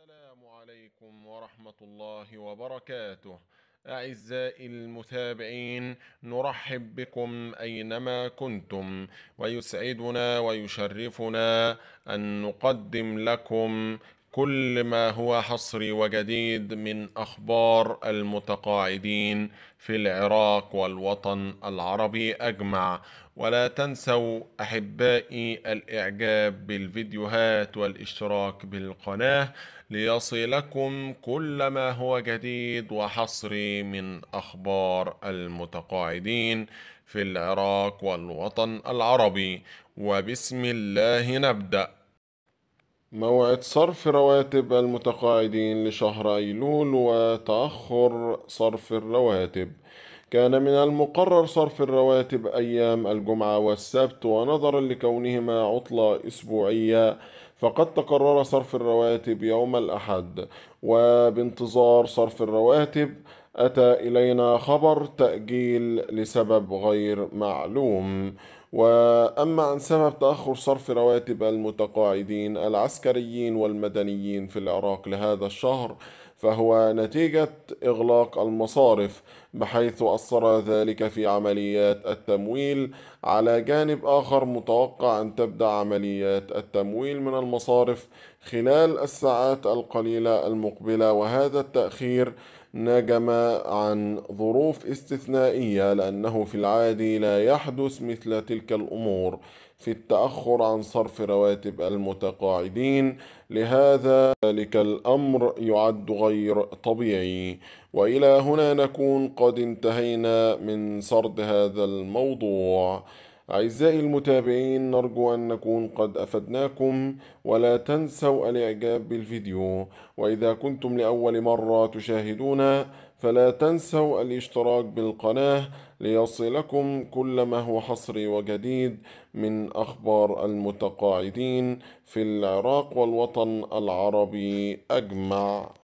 السلام عليكم ورحمة الله وبركاته. أعزائي المتابعين نرحب بكم أينما كنتم ويسعدنا ويشرفنا أن نقدم لكم كل ما هو حصري وجديد من اخبار المتقاعدين في العراق والوطن العربي اجمع ولا تنسوا احبائي الاعجاب بالفيديوهات والاشتراك بالقناه ليصلكم كل ما هو جديد وحصري من اخبار المتقاعدين في العراق والوطن العربي وبسم الله نبدأ موعد صرف رواتب المتقاعدين لشهر أيلول وتأخر صرف الرواتب كان من المقرر صرف الرواتب أيام الجمعة والسبت ونظرا لكونهما عطلة أسبوعية فقد تقرر صرف الرواتب يوم الأحد وبانتظار صرف الرواتب أتى إلينا خبر تأجيل لسبب غير معلوم وأما عن سبب تأخر صرف رواتب المتقاعدين العسكريين والمدنيين في العراق لهذا الشهر فهو نتيجة إغلاق المصارف بحيث أثر ذلك في عمليات التمويل على جانب آخر متوقع أن تبدأ عمليات التمويل من المصارف خلال الساعات القليلة المقبلة وهذا التأخير نجم عن ظروف استثنائية لأنه في العادي لا يحدث مثل تلك الأمور في التأخر عن صرف رواتب المتقاعدين لهذا ذلك الأمر يعد غير طبيعي وإلى هنا نكون قد انتهينا من سرد هذا الموضوع أعزائي المتابعين نرجو أن نكون قد أفدناكم ولا تنسوا الإعجاب بالفيديو وإذا كنتم لأول مرة تشاهدونا فلا تنسوا الاشتراك بالقناة ليصلكم كل ما هو حصري وجديد من أخبار المتقاعدين في العراق والوطن العربي أجمع